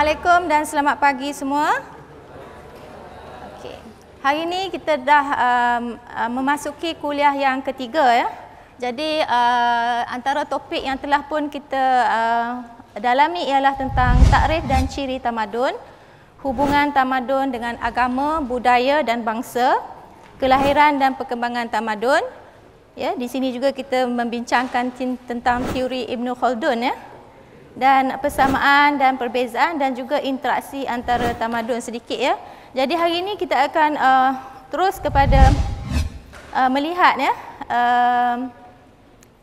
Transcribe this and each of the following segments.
Assalamualaikum dan selamat pagi semua. Okey. Hari ini kita dah um, uh, memasuki kuliah yang ketiga ya. Jadi uh, antara topik yang telah pun kita uh, dalami ialah tentang takrif dan ciri tamadun, hubungan tamadun dengan agama, budaya dan bangsa, kelahiran dan perkembangan tamadun. Ya, di sini juga kita membincangkan tentang teori Ibn Khaldun ya dan persamaan dan perbezaan dan juga interaksi antara tamadun sedikit ya. Jadi hari ini kita akan uh, terus kepada uh, melihat ya uh,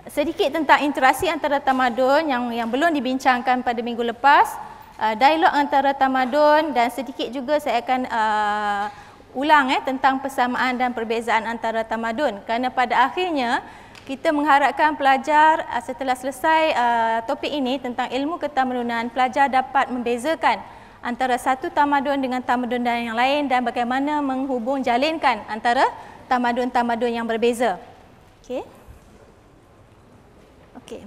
sedikit tentang interaksi antara tamadun yang yang belum dibincangkan pada minggu lepas uh, dialog antara tamadun dan sedikit juga saya akan uh, ulang eh tentang persamaan dan perbezaan antara tamadun kerana pada akhirnya kita mengharapkan pelajar uh, setelah selesai uh, topik ini tentang ilmu ketamadunan, pelajar dapat membezakan antara satu tamadun dengan tamadun dan yang lain dan bagaimana menghubung jalinkan antara tamadun-tamadun yang berbeza. Okey. Okey.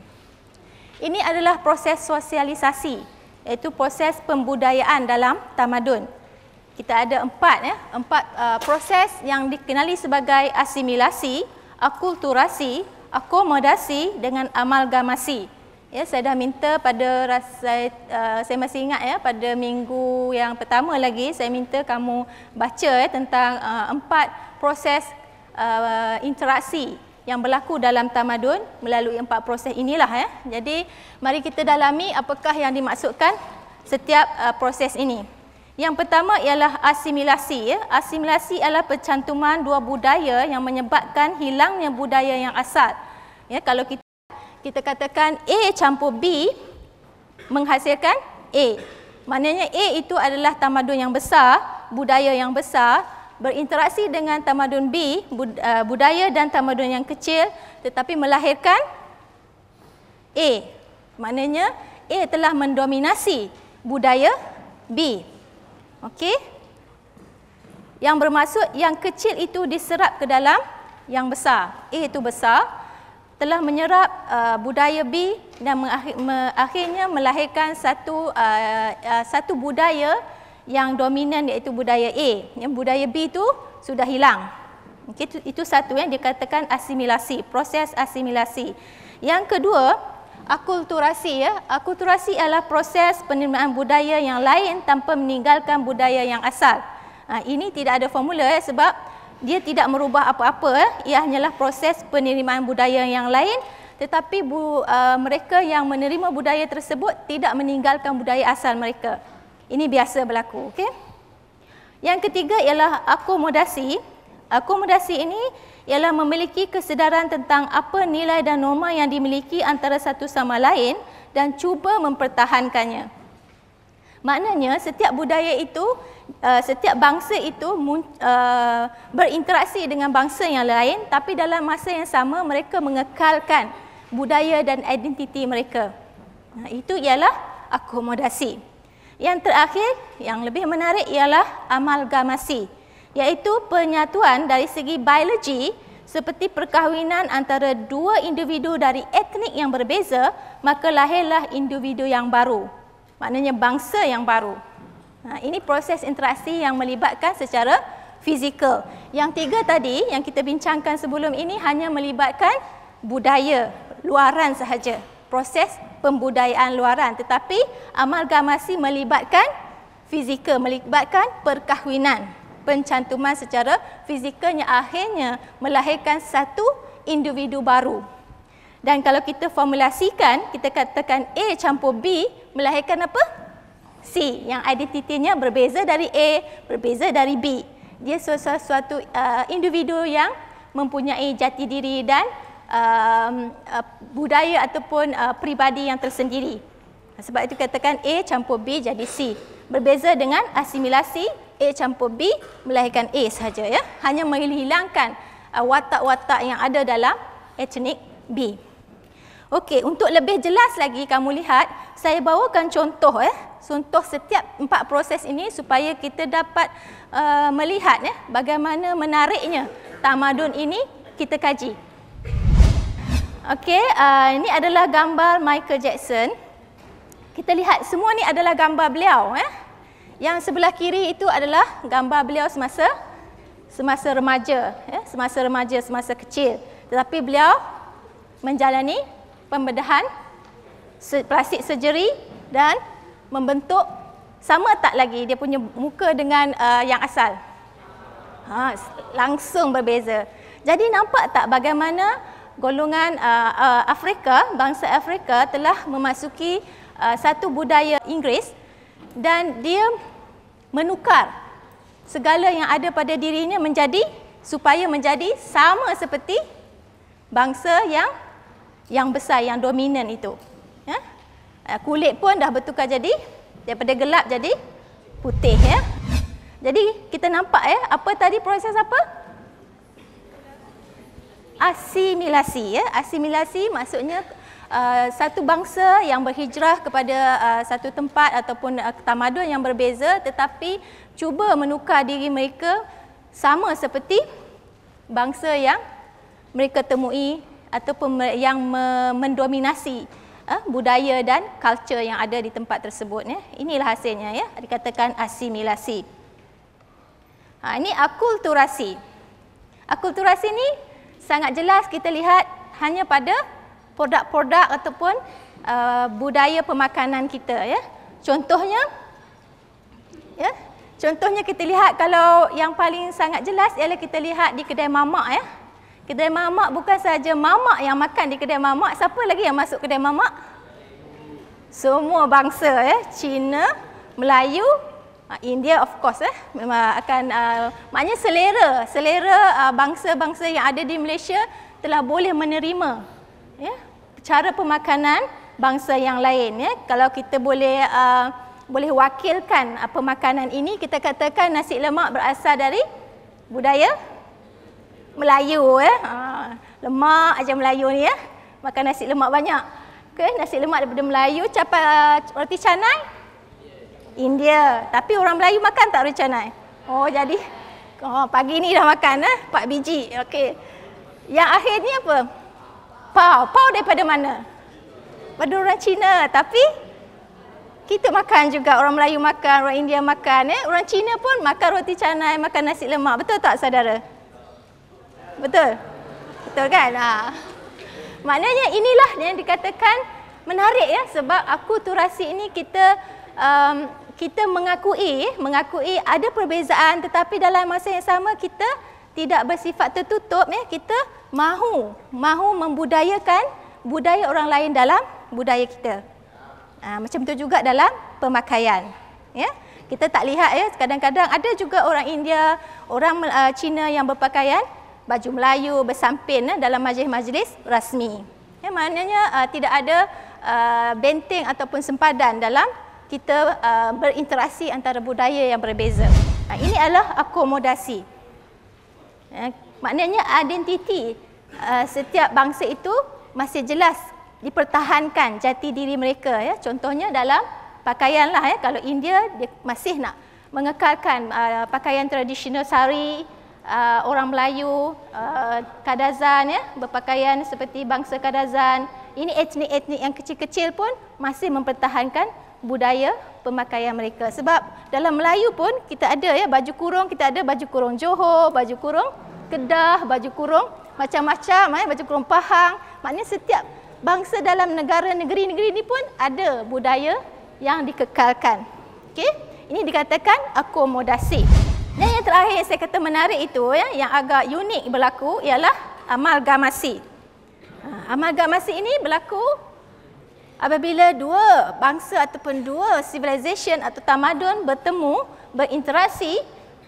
Ini adalah proses sosialisasi iaitu proses pembudayaan dalam tamadun. Kita ada empat ya, empat uh, proses yang dikenali sebagai asimilasi, akulturasi, akomodasi dengan amalgamasi. Ya, saya dah minta pada saya, uh, saya masih ingat ya pada minggu yang pertama lagi saya minta kamu baca ya tentang uh, empat proses uh, interaksi yang berlaku dalam tamadun melalui empat proses inilah ya. Jadi mari kita dalami apakah yang dimaksudkan setiap uh, proses ini. Yang pertama ialah asimilasi. Ya. Asimilasi adalah pencantuman dua budaya yang menyebabkan hilangnya budaya yang asal. Ya, kalau kita kita katakan A campur B menghasilkan A. Maknanya A itu adalah tamadun yang besar, budaya yang besar berinteraksi dengan tamadun B, eh, budaya dan tamadun yang kecil tetapi melahirkan A. Maknanya A telah mendominasi budaya B. Okey. Yang bermaksud yang kecil itu diserap ke dalam yang besar. A itu besar telah menyerap uh, budaya B dan mengakhir, me, akhirnya melahirkan satu uh, uh, satu budaya yang dominan iaitu budaya A. Yang budaya B itu sudah hilang. Okey itu, itu satu yang dikatakan asimilasi, proses asimilasi. Yang kedua, akulturasi ya. Akulturasi adalah proses penerimaan budaya yang lain tanpa meninggalkan budaya yang asal. Ha, ini tidak ada formula ya sebab dia tidak merubah apa-apa ya. Ia hanyalah proses penerimaan budaya yang lain tetapi bu, uh, mereka yang menerima budaya tersebut tidak meninggalkan budaya asal mereka. Ini biasa berlaku, okey. Yang ketiga ialah akomodasi. Akomodasi ini ialah memiliki kesedaran tentang apa nilai dan norma yang dimiliki antara satu sama lain dan cuba mempertahankannya. Maknanya setiap budaya itu, eh, setiap bangsa itu eh, berinteraksi dengan bangsa yang lain tapi dalam masa yang sama mereka mengekalkan budaya dan identiti mereka. Nah, itu ialah akomodasi. Yang terakhir, yang lebih menarik ialah amalgamasi. gamasi iaitu penyatuan dari segi biologi seperti perkahwinan antara dua individu dari etnik yang berbeza, maka lahirlah individu yang baru. Maknanya bangsa yang baru. Nah ha, ini proses interaksi yang melibatkan secara fizikal. Yang tiga tadi yang kita bincangkan sebelum ini hanya melibatkan budaya, luaran sahaja. Proses pembudayaan luaran. Tetapi amalgamasi melibatkan fizikal, melibatkan perkahwinan pencantuman secara fizikalnya akhirnya melahirkan satu individu baru. Dan kalau kita formulasikan, kita katakan A campur B melahirkan apa? C yang identitinya berbeza dari A, berbeza dari B. Dia sesuatu uh, individu yang mempunyai jati diri dan uh, uh, budaya ataupun uh, peribadi yang tersendiri. Sebab itu katakan A campur B jadi C. Berbeza dengan asimilasi A campur B melahirkan A sahaja ya. Hanya menghilangkan uh, watak-watak yang ada dalam etnik B. Okey, untuk lebih jelas lagi kamu lihat, saya bawakan contoh ya. Eh. Contoh setiap empat proses ini supaya kita dapat uh, melihat ya eh, bagaimana menariknya tamadun ini kita kaji. Okey, uh, ini adalah gambar Michael Jackson. Kita lihat semua ni adalah gambar beliau eh. Yang sebelah kiri itu adalah gambar beliau semasa semasa remaja, ya, semasa remaja, semasa kecil. Tetapi beliau menjalani pembedahan plastik surgery dan membentuk sama tak lagi dia punya muka dengan uh, yang asal. Ha, langsung berbeza. Jadi nampak tak bagaimana golongan uh, uh, Afrika, bangsa Afrika telah memasuki uh, satu budaya Inggeris dan dia menukar segala yang ada pada dirinya menjadi supaya menjadi sama seperti bangsa yang yang besar yang dominan itu. Ya? Eh, kulit pun dah bertukar jadi daripada gelap jadi putih ya. Jadi kita nampak ya apa tadi proses apa? Asimilasi ya. Asimilasi maksudnya Uh, satu bangsa yang berhijrah kepada uh, satu tempat ataupun uh, tamadun yang berbeza tetapi cuba menukar diri mereka sama seperti bangsa yang mereka temui ataupun yang me- mendominasi uh, budaya dan kultur yang ada di tempat tersebut ya. Inilah hasilnya ya, dikatakan asimilasi. Ha, ini akulturasi. Akulturasi ni sangat jelas kita lihat hanya pada produk-produk ataupun uh, budaya pemakanan kita ya. Contohnya ya. Contohnya kita lihat kalau yang paling sangat jelas ialah kita lihat di kedai mamak ya. Kedai mamak bukan saja mamak yang makan di kedai mamak, siapa lagi yang masuk kedai mamak? Semua bangsa ya, Cina, Melayu, uh, India of course eh memang akan uh, maknanya selera selera uh, bangsa-bangsa uh, yang ada di Malaysia telah boleh menerima ya, cara pemakanan bangsa yang lain. Ya. Kalau kita boleh uh, boleh wakilkan uh, pemakanan ini, kita katakan nasi lemak berasal dari budaya Melayu. Ya. Uh, lemak aja Melayu ni ya. Makan nasi lemak banyak. Okay, nasi lemak daripada Melayu. Capa, uh, roti canai? India. Tapi orang Melayu makan tak roti canai? Oh, jadi... Oh, pagi ni dah makan eh? 4 biji. Okey. Yang akhirnya apa? Pau. Pau daripada mana? Pada orang Cina. Tapi kita makan juga. Orang Melayu makan, orang India makan. Eh? Orang Cina pun makan roti canai, makan nasi lemak. Betul tak saudara? Betul? Betul kan? Ha. Maknanya inilah yang dikatakan menarik ya. Sebab aku turasi ini kita um, kita mengakui, mengakui ada perbezaan tetapi dalam masa yang sama kita tidak bersifat tertutup ya. Kita mahu mahu membudayakan budaya orang lain dalam budaya kita. Ha, macam tu juga dalam pemakaian. Ya? Kita tak lihat ya, kadang-kadang ada juga orang India, orang uh, Cina yang berpakaian baju Melayu bersampin ya, eh, dalam majlis-majlis rasmi. Ya, maknanya uh, tidak ada uh, benteng ataupun sempadan dalam kita uh, berinteraksi antara budaya yang berbeza. Ha, ini adalah akomodasi. Ya, maknanya identiti uh, setiap bangsa itu masih jelas dipertahankan jati diri mereka ya contohnya dalam pakaianlah ya kalau India dia masih nak mengekalkan uh, pakaian tradisional sari uh, orang Melayu uh, Kadazan ya berpakaian seperti bangsa Kadazan ini etnik-etnik yang kecil-kecil pun masih mempertahankan budaya pemakaian mereka sebab dalam Melayu pun kita ada ya baju kurung kita ada baju kurung Johor baju kurung Kedah, baju kurung macam-macam eh baju kurung Pahang. Maknanya setiap bangsa dalam negara negeri-negeri ini pun ada budaya yang dikekalkan. Okey. Ini dikatakan akomodasi. Dan yang terakhir saya kata menarik itu ya yang agak unik berlaku ialah amalgamasi. Ha, amalgamasi ini berlaku apabila dua bangsa ataupun dua civilisation atau tamadun bertemu, berinteraksi,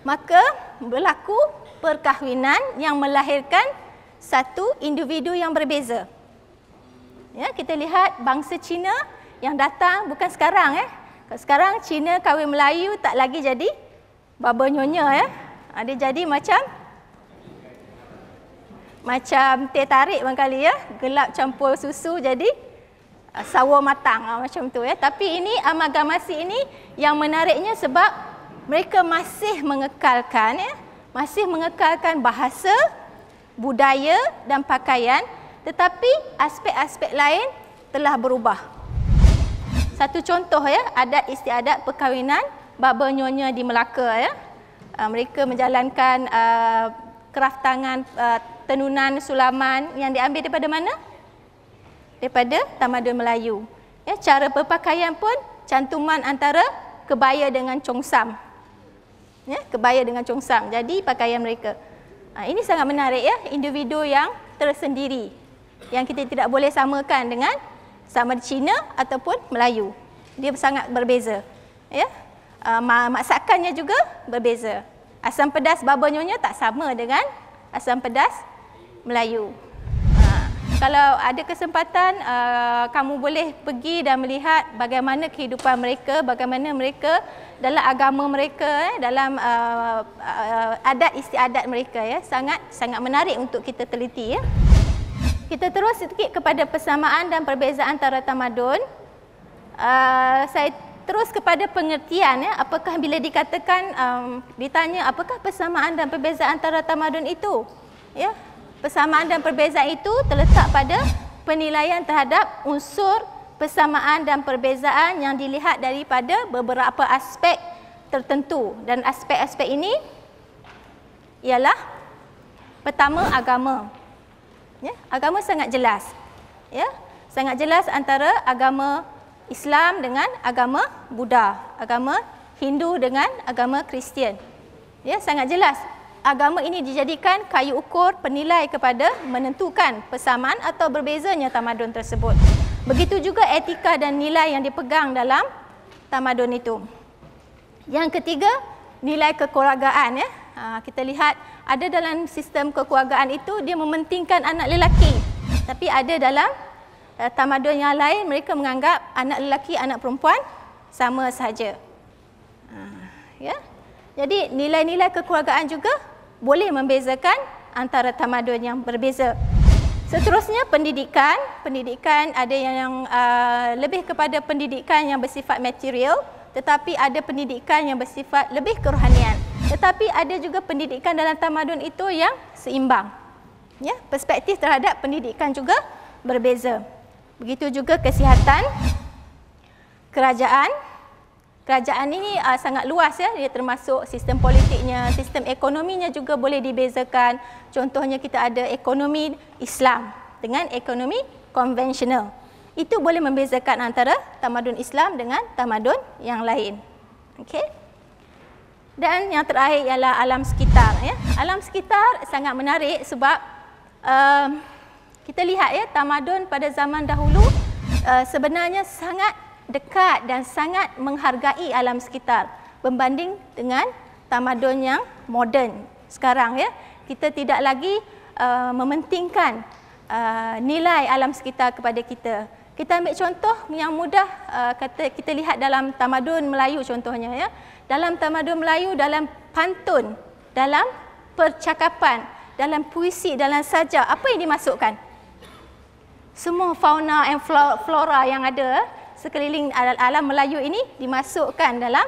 maka berlaku perkahwinan yang melahirkan satu individu yang berbeza. Ya, kita lihat bangsa Cina yang datang bukan sekarang eh. Sekarang Cina kahwin Melayu tak lagi jadi baba nyonya eh. Ada ha, jadi macam macam teh tarik mangkali ya, gelap campur susu jadi ha, sawo matang uh, macam tu ya. Tapi ini amalgamasi ini yang menariknya sebab mereka masih mengekalkan ya, masih mengekalkan bahasa, budaya dan pakaian tetapi aspek-aspek lain telah berubah. Satu contoh ya, adat istiadat perkahwinan baba nyonya di Melaka ya. Ah, mereka menjalankan uh, ah, keraftangan uh, ah, tenunan sulaman yang diambil daripada mana? Daripada tamadun Melayu. Ya, cara berpakaian pun cantuman antara kebaya dengan congsam ya, kebaya dengan congsam. Jadi pakaian mereka. Ha, ini sangat menarik ya, individu yang tersendiri. Yang kita tidak boleh samakan dengan sama Cina ataupun Melayu. Dia sangat berbeza. Ya. Ha, masakannya juga berbeza. Asam pedas babonyonya tak sama dengan asam pedas Melayu kalau ada kesempatan uh, kamu boleh pergi dan melihat bagaimana kehidupan mereka bagaimana mereka dalam agama mereka eh, dalam uh, uh, adat istiadat mereka ya sangat sangat menarik untuk kita teliti ya kita terus sedikit kepada persamaan dan perbezaan antara tamadun uh, saya terus kepada pengertian ya apakah bila dikatakan um, ditanya apakah persamaan dan perbezaan antara tamadun itu ya persamaan dan perbezaan itu terletak pada penilaian terhadap unsur persamaan dan perbezaan yang dilihat daripada beberapa aspek tertentu dan aspek-aspek ini ialah pertama agama. Ya, agama sangat jelas. Ya, sangat jelas antara agama Islam dengan agama Buddha, agama Hindu dengan agama Kristian. Ya, sangat jelas agama ini dijadikan kayu ukur penilai kepada menentukan persamaan atau berbezanya tamadun tersebut. Begitu juga etika dan nilai yang dipegang dalam tamadun itu. Yang ketiga, nilai kekeluargaan. Ya. Ha, kita lihat ada dalam sistem kekeluargaan itu, dia mementingkan anak lelaki. Tapi ada dalam uh, tamadun yang lain, mereka menganggap anak lelaki, anak perempuan sama sahaja. Ha, ya. Jadi nilai-nilai kekeluargaan juga boleh membezakan antara tamadun yang berbeza. Seterusnya pendidikan, pendidikan ada yang, yang uh, lebih kepada pendidikan yang bersifat material, tetapi ada pendidikan yang bersifat lebih kerohanian. Tetapi ada juga pendidikan dalam tamadun itu yang seimbang. Ya, perspektif terhadap pendidikan juga berbeza. Begitu juga kesihatan, kerajaan, kerajaan ini uh, sangat luas ya dia termasuk sistem politiknya sistem ekonominya juga boleh dibezakan contohnya kita ada ekonomi Islam dengan ekonomi konvensional itu boleh membezakan antara tamadun Islam dengan tamadun yang lain okey dan yang terakhir ialah alam sekitar ya alam sekitar sangat menarik sebab um, kita lihat ya tamadun pada zaman dahulu uh, sebenarnya sangat dekat dan sangat menghargai alam sekitar berbanding dengan tamadun yang moden sekarang ya kita tidak lagi uh, mementingkan uh, nilai alam sekitar kepada kita kita ambil contoh yang mudah uh, kata kita lihat dalam tamadun Melayu contohnya ya dalam tamadun Melayu dalam pantun dalam percakapan dalam puisi dalam sajak apa yang dimasukkan semua fauna and flora yang ada sekeliling alam Melayu ini dimasukkan dalam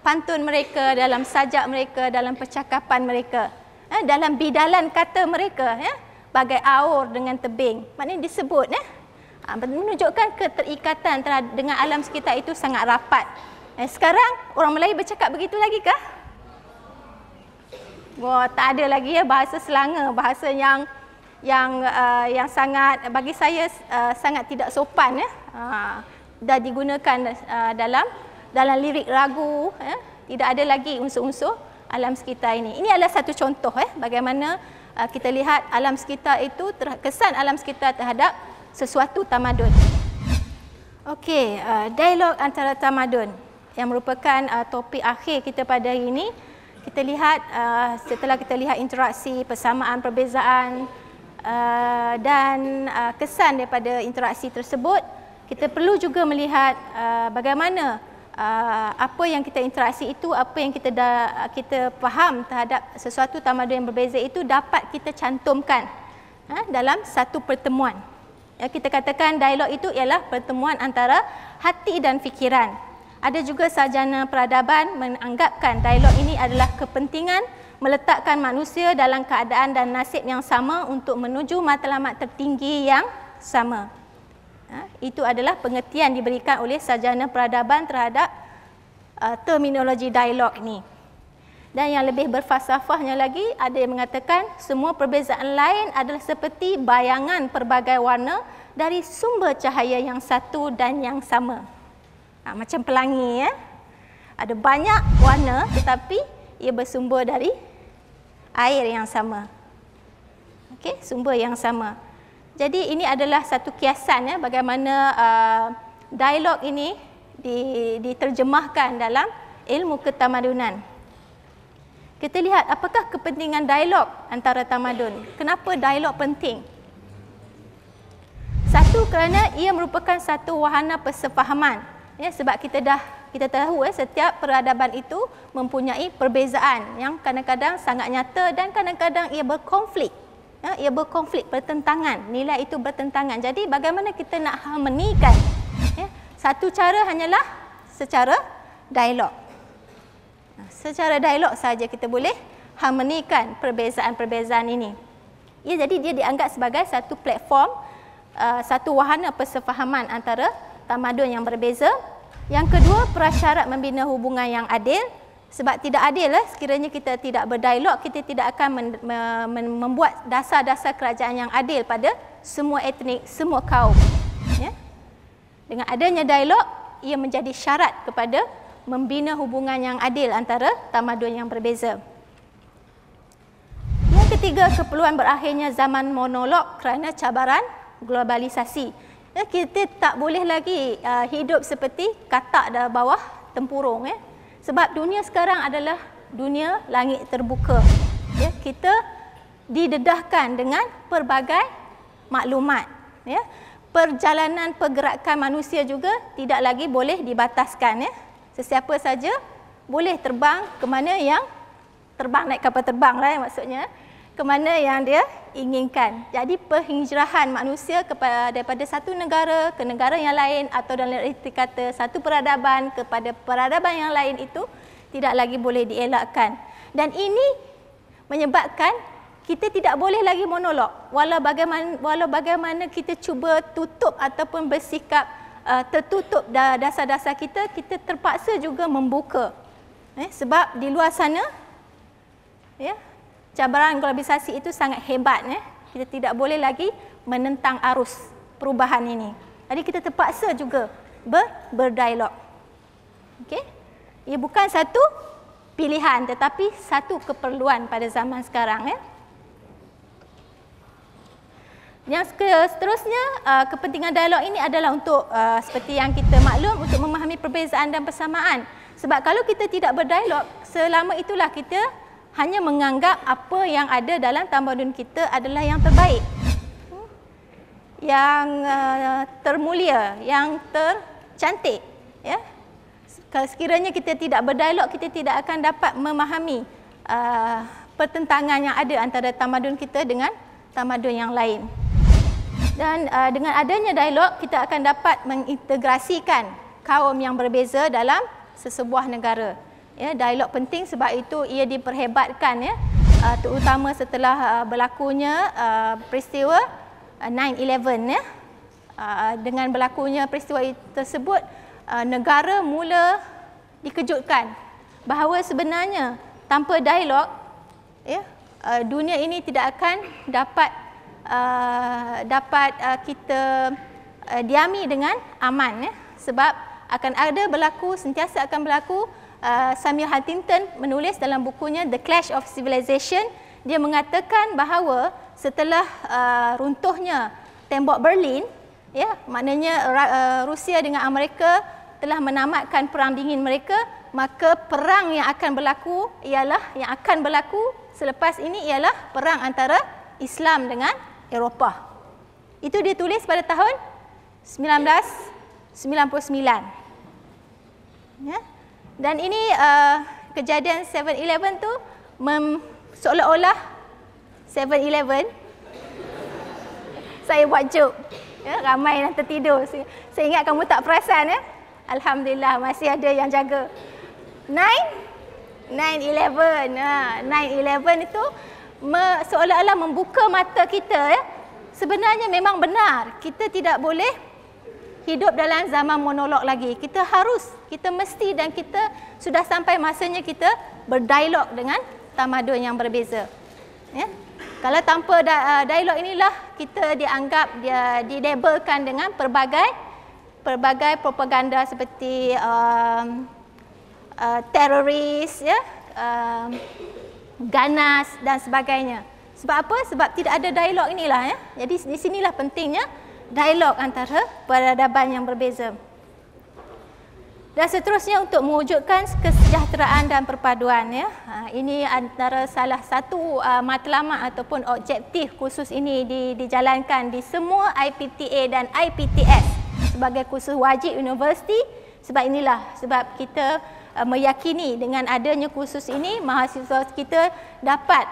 pantun mereka, dalam sajak mereka, dalam percakapan mereka, eh, dalam bidalan kata mereka, eh, bagai aur dengan tebing. Maknanya disebut, eh, menunjukkan keterikatan dengan alam sekitar itu sangat rapat. Eh, sekarang orang Melayu bercakap begitu lagi kah? Wah, tak ada lagi ya bahasa Selanga, bahasa yang yang uh, yang sangat bagi saya uh, sangat tidak sopan ya. Ha dah digunakan uh, dalam dalam lirik lagu eh? tidak ada lagi unsur-unsur alam sekitar ini ini adalah satu contoh eh bagaimana uh, kita lihat alam sekitar itu kesan alam sekitar terhadap sesuatu tamadun okey uh, dialog antara tamadun yang merupakan uh, topik akhir kita pada hari ini kita lihat uh, setelah kita lihat interaksi persamaan perbezaan uh, dan uh, kesan daripada interaksi tersebut kita perlu juga melihat uh, bagaimana uh, apa yang kita interaksi itu, apa yang kita dah kita faham terhadap sesuatu tamadun yang berbeza itu dapat kita cantumkan uh, dalam satu pertemuan. Ya, kita katakan dialog itu ialah pertemuan antara hati dan fikiran. Ada juga sarjana peradaban menganggapkan dialog ini adalah kepentingan meletakkan manusia dalam keadaan dan nasib yang sama untuk menuju matlamat tertinggi yang sama. Ha? itu adalah pengertian diberikan oleh sarjana peradaban terhadap uh, terminologi dialog ni. Dan yang lebih berfasafahnya lagi, ada yang mengatakan semua perbezaan lain adalah seperti bayangan perbagai warna dari sumber cahaya yang satu dan yang sama. Ha, macam pelangi ya. Ada banyak warna tetapi ia bersumber dari air yang sama. Okey, sumber yang sama. Jadi ini adalah satu kiasan ya bagaimana uh, dialog ini diterjemahkan dalam ilmu ketamadunan. Kita lihat apakah kepentingan dialog antara tamadun. Kenapa dialog penting? Satu kerana ia merupakan satu wahana persefahaman. Ya, sebab kita dah kita tahu ya, setiap peradaban itu mempunyai perbezaan yang kadang-kadang sangat nyata dan kadang-kadang ia berkonflik ya, ia berkonflik bertentangan nilai itu bertentangan jadi bagaimana kita nak harmonikan ya, satu cara hanyalah secara dialog secara dialog saja kita boleh harmonikan perbezaan-perbezaan ini Ia ya, jadi dia dianggap sebagai satu platform uh, satu wahana persefahaman antara tamadun yang berbeza yang kedua prasyarat membina hubungan yang adil sebab tidak adil, eh? sekiranya kita tidak berdialog, kita tidak akan membuat dasar-dasar kerajaan yang adil pada semua etnik, semua kaum. Ya? Dengan adanya dialog, ia menjadi syarat kepada membina hubungan yang adil antara tamadun yang berbeza. Yang ketiga, keperluan berakhirnya zaman monolog kerana cabaran globalisasi. Ya, kita tak boleh lagi uh, hidup seperti katak dah bawah tempurung. Ya? Sebab dunia sekarang adalah dunia langit terbuka. Ya, kita didedahkan dengan pelbagai maklumat. Ya. Perjalanan pergerakan manusia juga tidak lagi boleh dibataskan. Ya. Sesiapa saja boleh terbang ke mana yang terbang naik kapal terbang lah ya, maksudnya ke mana yang dia inginkan. Jadi perhijrahan manusia kepada daripada satu negara ke negara yang lain atau dalam erti kata satu peradaban kepada peradaban yang lain itu tidak lagi boleh dielakkan. Dan ini menyebabkan kita tidak boleh lagi monolog. Walau bagaimana, walau bagaimana kita cuba tutup ataupun bersikap uh, tertutup dasar-dasar kita, kita terpaksa juga membuka. Eh, sebab di luar sana, ya, yeah, cabaran globalisasi itu sangat hebat ya. Kita tidak boleh lagi menentang arus perubahan ini. Jadi kita terpaksa juga ber berdialog. Okey. Ia bukan satu pilihan tetapi satu keperluan pada zaman sekarang ya. Yang seterusnya, uh, kepentingan dialog ini adalah untuk uh, seperti yang kita maklum untuk memahami perbezaan dan persamaan. Sebab kalau kita tidak berdialog, selama itulah kita hanya menganggap apa yang ada dalam tamadun kita adalah yang terbaik. Yang eh, termulia, yang tercantik. Ya. Kalau sekiranya kita tidak berdialog, kita tidak akan dapat memahami eh, pertentangan yang ada antara tamadun kita dengan tamadun yang lain. Dan eh, dengan adanya dialog, kita akan dapat mengintegrasikan kaum yang berbeza dalam sesebuah negara ya dialog penting sebab itu ia diperhebatkan ya ah, terutama setelah ah, berlakunya ah, peristiwa 9/11 ya dengan berlakunya peristiwa tersebut negara mula dikejutkan bahawa sebenarnya tanpa dialog ya dunia ini tidak akan dapat dapat kita diami dengan aman ya sebab akan ada berlaku sentiasa akan berlaku uh, Samuel Huntington menulis dalam bukunya The Clash of Civilization, dia mengatakan bahawa setelah uh, runtuhnya tembok Berlin, ya, maknanya uh, Rusia dengan Amerika telah menamatkan perang dingin mereka, maka perang yang akan berlaku ialah yang akan berlaku selepas ini ialah perang antara Islam dengan Eropah. Itu dia tulis pada tahun 1999. Ya. Dan ini uh, kejadian 7 11 tu seolah-olah 7 11 Saya buat joke. Ya, ramai yang tertidur. Saya, saya ingat kamu tak perasan. Ya? Alhamdulillah masih ada yang jaga. 9 9/11 Ha, 9 11 itu me- seolah-olah membuka mata kita. Ya? Sebenarnya memang benar. Kita tidak boleh hidup dalam zaman monolog lagi. Kita harus kita mesti dan kita sudah sampai masanya kita berdialog dengan tamadun yang berbeza. Ya. Kalau tanpa uh, dialog inilah kita dianggap dia didebelkan dengan pelbagai pelbagai propaganda seperti um, uh, teroris ya, um, ganas dan sebagainya. Sebab apa? Sebab tidak ada dialog inilah ya. Jadi di sinilah pentingnya dialog antara peradaban yang berbeza. Dan seterusnya untuk mewujudkan kesejahteraan dan perpaduan ya. Ha, ini antara salah satu matlamat ataupun objektif khusus ini di, dijalankan di semua IPTA dan IPTS sebagai kursus wajib universiti. Sebab inilah sebab kita meyakini dengan adanya kursus ini mahasiswa kita dapat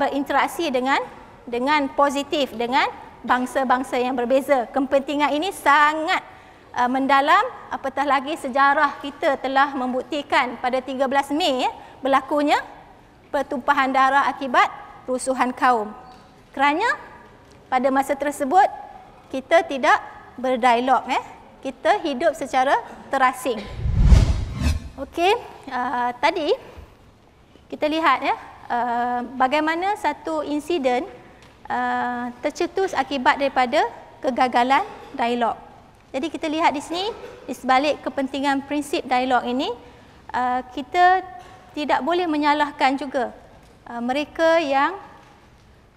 berinteraksi dengan dengan positif dengan bangsa-bangsa yang berbeza. Kepentingan ini sangat uh, mendalam apatah lagi sejarah kita telah membuktikan pada 13 Mei eh, berlakunya pertumpahan darah akibat rusuhan kaum. Kerana pada masa tersebut kita tidak berdialog Eh. Kita hidup secara terasing. Okey, uh, tadi kita lihat ya uh, bagaimana satu insiden uh, tercetus akibat daripada kegagalan dialog. Jadi kita lihat di sini, di sebalik kepentingan prinsip dialog ini, uh, kita tidak boleh menyalahkan juga uh, mereka yang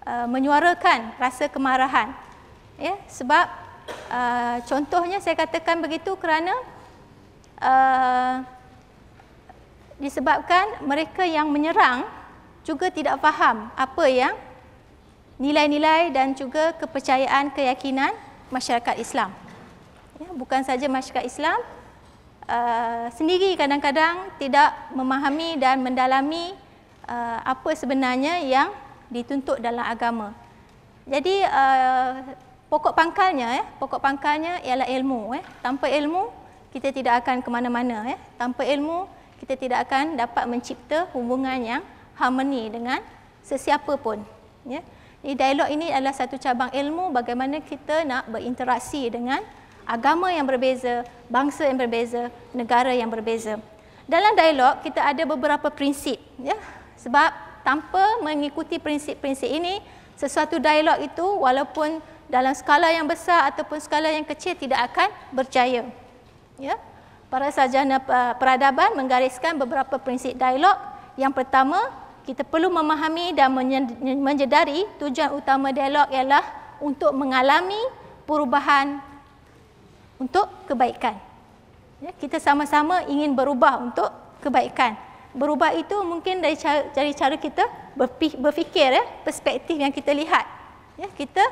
uh, menyuarakan rasa kemarahan. Ya, sebab contohnya saya katakan begitu kerana disebabkan mereka yang menyerang juga tidak faham apa yang nilai-nilai dan juga kepercayaan keyakinan masyarakat Islam. Ya, bukan saja masyarakat Islam uh, sendiri kadang-kadang tidak memahami dan mendalami uh, apa sebenarnya yang dituntut dalam agama. Jadi uh, pokok pangkalnya, eh, pokok pangkalnya ialah ilmu. Eh. Tanpa ilmu kita tidak akan ke mana-mana. Eh. Tanpa ilmu kita tidak akan dapat mencipta hubungan yang harmoni dengan sesiapa pun. Ya. Jadi dialog ini adalah satu cabang ilmu bagaimana kita nak berinteraksi dengan agama yang berbeza, bangsa yang berbeza, negara yang berbeza. Dalam dialog kita ada beberapa prinsip ya. Sebab tanpa mengikuti prinsip-prinsip ini, sesuatu dialog itu walaupun dalam skala yang besar ataupun skala yang kecil tidak akan berjaya. Ya. Para sarjana eh, peradaban menggariskan beberapa prinsip dialog. Yang pertama, kita perlu memahami dan menyedari tujuan utama dialog ialah untuk mengalami perubahan untuk kebaikan. Ya, kita sama-sama ingin berubah untuk kebaikan. Berubah itu mungkin dari cara, dari cara kita berfikir, ya, perspektif yang kita lihat. Ya, kita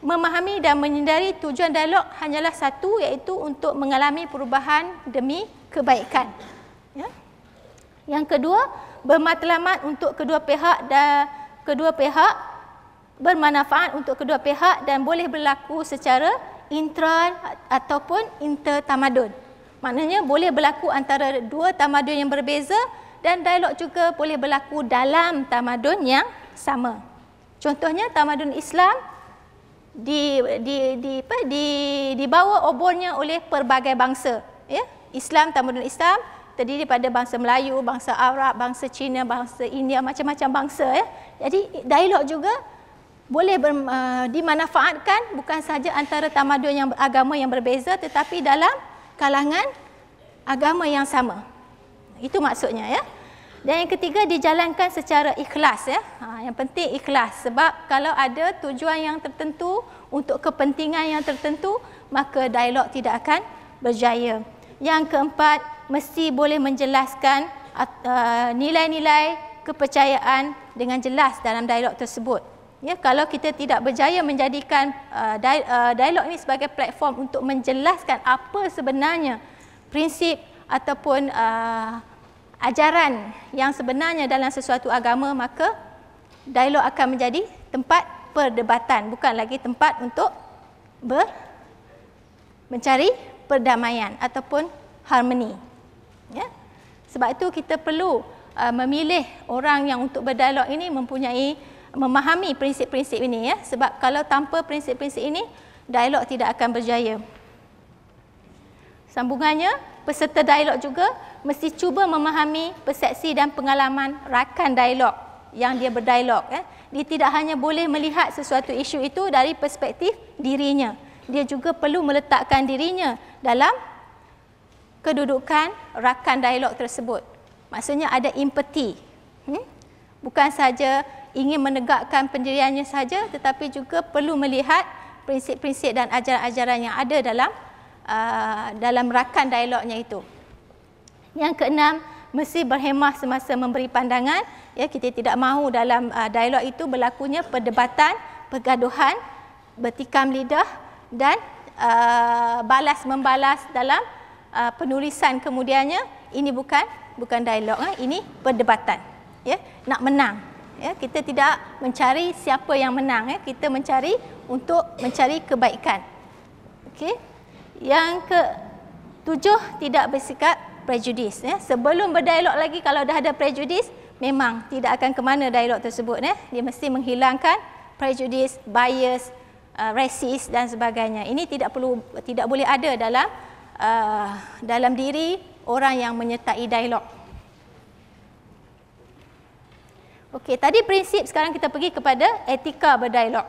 memahami dan menyedari tujuan dialog hanyalah satu iaitu untuk mengalami perubahan demi kebaikan. Ya. Yang kedua, bermatlamat untuk kedua pihak dan kedua pihak bermanfaat untuk kedua pihak dan boleh berlaku secara intra ataupun intertamadun. Maknanya boleh berlaku antara dua tamadun yang berbeza dan dialog juga boleh berlaku dalam tamadun yang sama. Contohnya tamadun Islam di di di apa di dibawa obornya oleh pelbagai bangsa, ya. Islam tamadun Islam terdiri daripada bangsa Melayu, bangsa Arab, bangsa Cina, bangsa India macam-macam bangsa ya. Jadi dialog juga boleh ber, uh, dimanfaatkan bukan sahaja antara tamadun yang agama yang berbeza tetapi dalam kalangan agama yang sama. Itu maksudnya ya. Dan yang ketiga dijalankan secara ikhlas ya. Ha, yang penting ikhlas sebab kalau ada tujuan yang tertentu untuk kepentingan yang tertentu maka dialog tidak akan berjaya. Yang keempat mesti boleh menjelaskan uh, nilai-nilai uh, kepercayaan dengan jelas dalam dialog tersebut. Ya, kalau kita tidak berjaya menjadikan uh, uh dialog ini sebagai platform untuk menjelaskan apa sebenarnya prinsip ataupun uh, ajaran yang sebenarnya dalam sesuatu agama, maka dialog akan menjadi tempat perdebatan, bukan lagi tempat untuk ber mencari perdamaian ataupun harmoni. Ya? Sebab itu kita perlu uh, memilih orang yang untuk berdialog ini mempunyai memahami prinsip-prinsip ini ya sebab kalau tanpa prinsip-prinsip ini dialog tidak akan berjaya. Sambungannya peserta dialog juga mesti cuba memahami persepsi dan pengalaman rakan dialog yang dia berdialog ya. Dia tidak hanya boleh melihat sesuatu isu itu dari perspektif dirinya. Dia juga perlu meletakkan dirinya dalam kedudukan rakan dialog tersebut. Maksudnya ada empathy. Hmm? Bukan saja ingin menegakkan pendiriannya saja tetapi juga perlu melihat prinsip-prinsip dan ajaran-ajaran yang ada dalam uh, dalam rakan dialognya itu. Yang keenam, mesti berhemah semasa memberi pandangan. Ya, kita tidak mahu dalam uh, dialog itu berlakunya perdebatan, pergaduhan, bertikam lidah dan uh, balas-membalas dalam uh, penulisan kemudiannya. Ini bukan bukan dialog, ya. ini perdebatan. Ya, nak menang ya kita tidak mencari siapa yang menang ya kita mencari untuk mencari kebaikan okey yang ke tujuh tidak bersikap prejudis ya sebelum berdialog lagi kalau dah ada prejudis memang tidak akan ke mana dialog tersebut ya dia mesti menghilangkan prejudis bias uh, racist dan sebagainya ini tidak perlu tidak boleh ada dalam uh, dalam diri orang yang menyertai dialog Okey, tadi prinsip sekarang kita pergi kepada etika berdialog.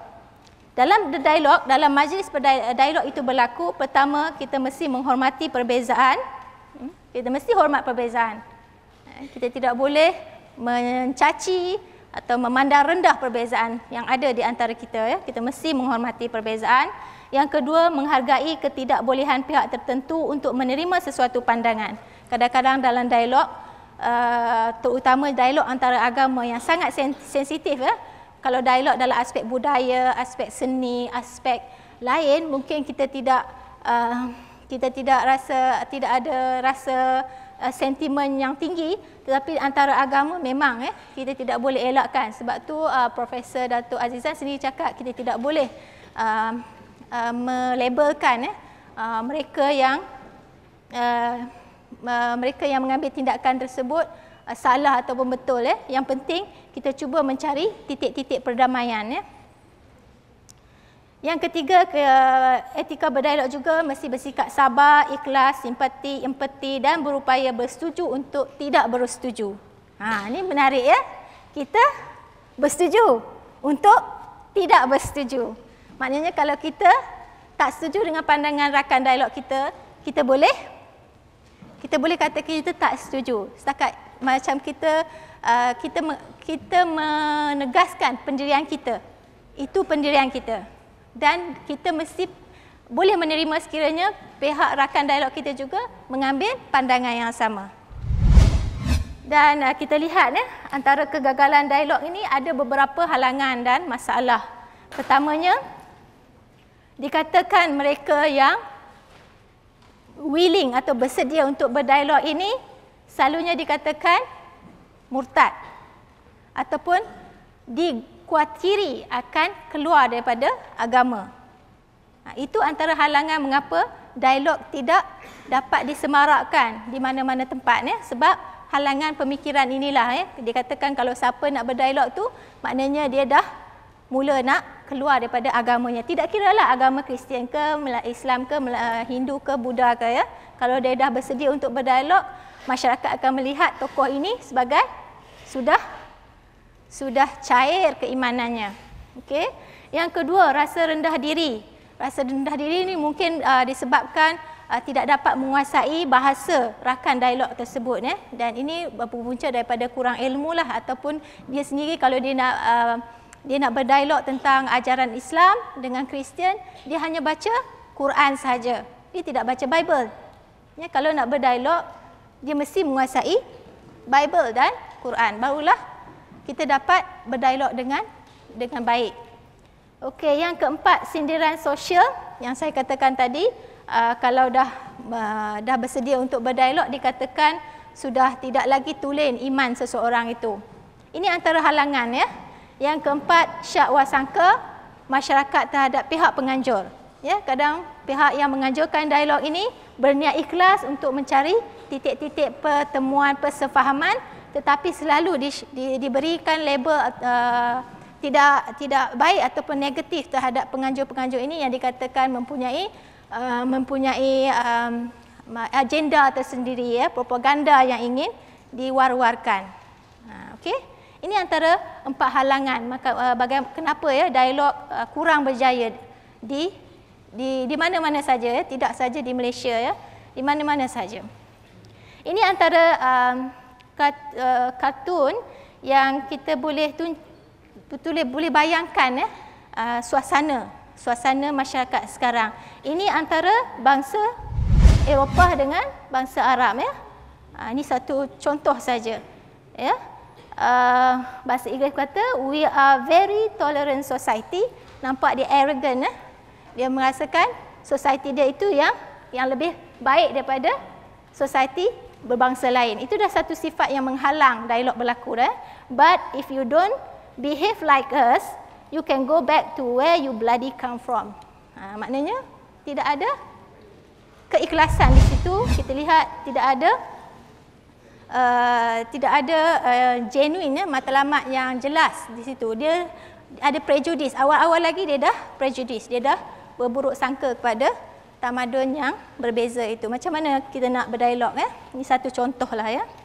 Dalam dialog, dalam majlis berdialog eh, itu berlaku, pertama kita mesti menghormati perbezaan. Hmm? Kita mesti hormat perbezaan. Eh, kita tidak boleh mencaci atau memandang rendah perbezaan yang ada di antara kita. Ya. Kita mesti menghormati perbezaan. Yang kedua, menghargai ketidakbolehan pihak tertentu untuk menerima sesuatu pandangan. Kadang-kadang dalam dialog, Uh, terutama dialog antara agama yang sangat sen sensitif ya. Kalau dialog dalam aspek budaya, aspek seni, aspek lain mungkin kita tidak uh, kita tidak rasa tidak ada rasa uh, sentimen yang tinggi tetapi antara agama memang eh kita tidak boleh elakkan sebab tu uh, profesor Datuk Azizan sendiri cakap kita tidak boleh uh, uh, melabelkan eh uh, mereka yang uh, mereka yang mengambil tindakan tersebut uh, salah ataupun betul. Eh. Yang penting kita cuba mencari titik-titik perdamaian. Eh. Yang ketiga, ke, uh, etika berdialog juga mesti bersikap sabar, ikhlas, simpati, empati dan berupaya bersetuju untuk tidak bersetuju. Ha, ini menarik ya. Kita bersetuju untuk tidak bersetuju. Maknanya kalau kita tak setuju dengan pandangan rakan dialog kita, kita boleh kita boleh kata kita tak setuju setakat macam kita uh, kita me, kita menegaskan pendirian kita itu pendirian kita dan kita mesti boleh menerima sekiranya pihak rakan dialog kita juga mengambil pandangan yang sama dan uh, kita lihat ya antara kegagalan dialog ini ada beberapa halangan dan masalah pertamanya dikatakan mereka yang willing atau bersedia untuk berdialog ini selalunya dikatakan murtad ataupun dikuatiri akan keluar daripada agama. Ha, itu antara halangan mengapa dialog tidak dapat disemarakkan di mana-mana tempat ya sebab halangan pemikiran inilah ya dikatakan kalau siapa nak berdialog tu maknanya dia dah mula nak keluar daripada agamanya. Tidak kira lah agama Kristian ke, Islam ke, eh, Hindu ke, Buddha ke ya. Kalau dia dah bersedia untuk berdialog, masyarakat akan melihat tokoh ini sebagai sudah sudah cair keimanannya. Okey. Yang kedua, rasa rendah diri. Rasa rendah diri ini mungkin uh, disebabkan uh, tidak dapat menguasai bahasa rakan dialog tersebut. Eh. Dan ini berpunca daripada kurang ilmu lah ataupun dia sendiri kalau dia nak uh, dia nak berdialog tentang ajaran Islam dengan Kristian, dia hanya baca Quran saja. Dia tidak baca Bible. Ya, kalau nak berdialog, dia mesti menguasai Bible dan Quran. Barulah kita dapat berdialog dengan dengan baik. Okey, yang keempat sindiran sosial yang saya katakan tadi, uh, kalau dah uh, dah bersedia untuk berdialog dikatakan sudah tidak lagi tulen iman seseorang itu. Ini antara halangan ya. Yang keempat, syak wasangka masyarakat terhadap pihak penganjur. Ya, kadang pihak yang menganjurkan dialog ini berniat ikhlas untuk mencari titik-titik pertemuan persefahaman tetapi selalu di, di, diberikan label uh, tidak tidak baik ataupun negatif terhadap penganjur-penganjur ini yang dikatakan mempunyai uh, mempunyai um, agenda tersendiri ya propaganda yang ingin diwar-warkan. Uh, ha, okay. Ini antara empat halangan. Maka uh, bagai, kenapa ya dialog uh, kurang berjaya di di di mana-mana saja ya, tidak saja di Malaysia ya, di mana-mana saja. Ini antara um, kat, uh, kartun yang kita boleh tun, betul boleh bayangkan ya uh, suasana suasana masyarakat sekarang. Ini antara bangsa Eropah dengan bangsa Arab ya. Uh, ini satu contoh saja. Ya. Ah, bahasa Inggeris kata we are very tolerant society nampak dia arrogant eh? dia merasakan society dia itu yang yang lebih baik daripada society berbangsa lain itu dah satu sifat yang menghalang dialog berlaku eh? but if you don't behave like us you can go back to where you bloody come from ha, maknanya tidak ada keikhlasan di situ kita lihat tidak ada uh, tidak ada uh, genuine ya, eh, matlamat yang jelas di situ. Dia ada prejudis. Awal-awal lagi dia dah prejudis. Dia dah berburuk sangka kepada tamadun yang berbeza itu. Macam mana kita nak berdialog ya? Ini satu contoh contohlah ya.